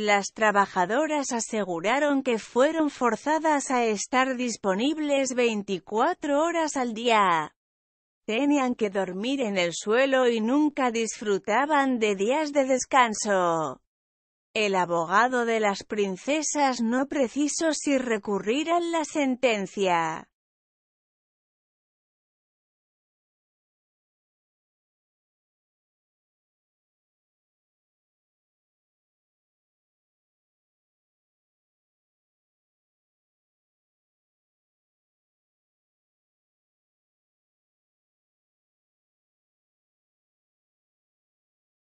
Las trabajadoras aseguraron que fueron forzadas a estar disponibles 24 horas al día. Tenían que dormir en el suelo y nunca disfrutaban de días de descanso. El abogado de las princesas no precisó si a la sentencia.